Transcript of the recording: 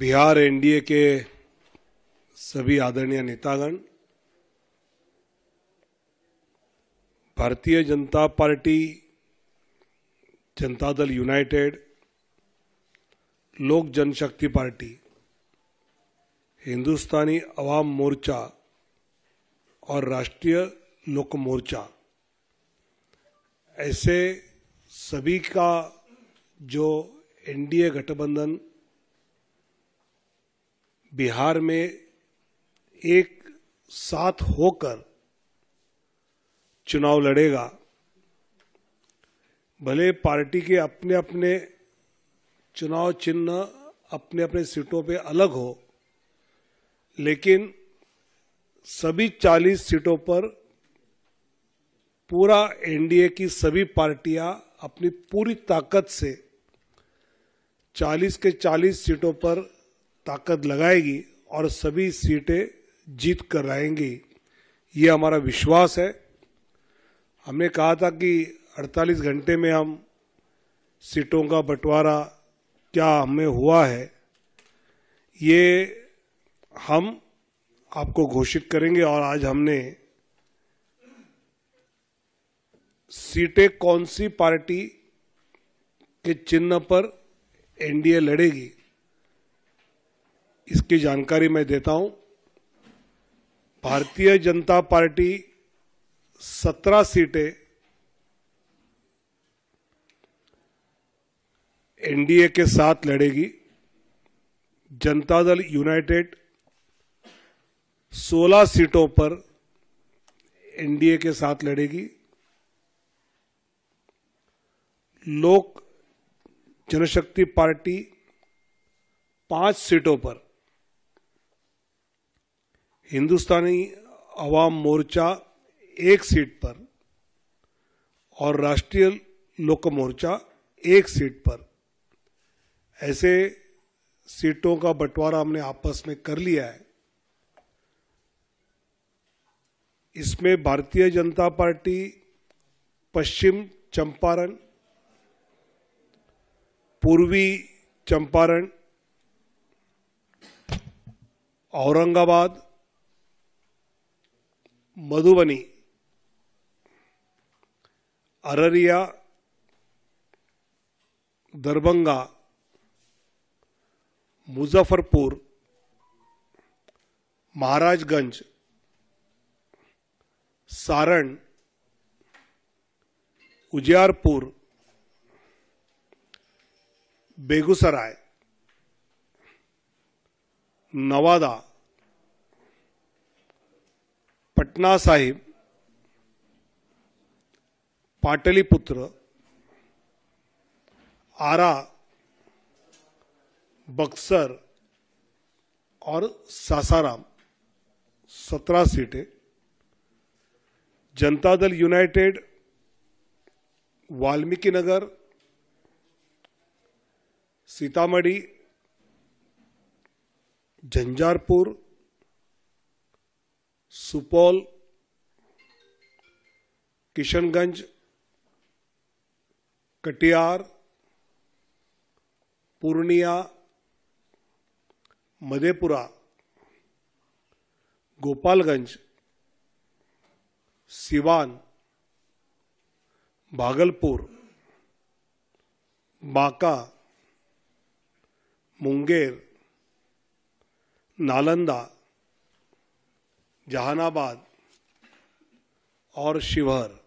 Bihar NDA के सभी आदरणीय नेतागण भारतीय जनता पार्टी जनता दल यूनाइटेड लोक जनशक्ति पार्टी हिंदुस्तानी अवाम मोर्चा और राष्ट्रीय लोक मोर्चा ऐसे सभी का जो एनडीए गठबंधन बिहार में एक साथ होकर चुनाव लड़ेगा भले पार्टी के अपने अपने चुनाव चिन्ह अपने अपने सीटों पे अलग हो लेकिन सभी 40 सीटों पर पूरा एनडीए की सभी पार्टियां अपनी पूरी ताकत से 40 के 40 सीटों पर ताकत लगाएगी और सभी सीटें जीत कर आएंगी ये हमारा विश्वास है हमने कहा था कि 48 घंटे में हम सीटों का बंटवारा क्या हमें हुआ है ये हम आपको घोषित करेंगे और आज हमने सीटें कौन सी पार्टी के चिन्ह पर एनडीए लड़ेगी इसकी जानकारी मैं देता हूं भारतीय जनता पार्टी सत्रह सीटें एनडीए के साथ लड़ेगी जनता दल यूनाइटेड 16 सीटों पर एनडीए के साथ लड़ेगी लोक जनशक्ति पार्टी पांच सीटों पर हिंदुस्तानी अवाम मोर्चा एक सीट पर और राष्ट्रीय लोक मोर्चा एक सीट पर ऐसे सीटों का बंटवारा हमने आपस में कर लिया है इसमें भारतीय जनता पार्टी पश्चिम चंपारण पूर्वी चंपारण औरंगाबाद मधुबनी अररिया दरभंगा मुजफ्फरपुर महाराजगंज सारण उजियारपुर बेगूसराय नवादा पटना साहिब पाटलिपुत्र आरा बक्सर और सासाराम सत्रह सीटें जनता दल यूनाइटेड वाल्मीकि नगर सीतामढ़ी झंझारपुर सुपौल किशनगंज कटियार पूर्णिया मधेपुरा गोपालगंज सिवान भागलपुर बांका मुंगेर नालंदा जहानाबाद और शिवहर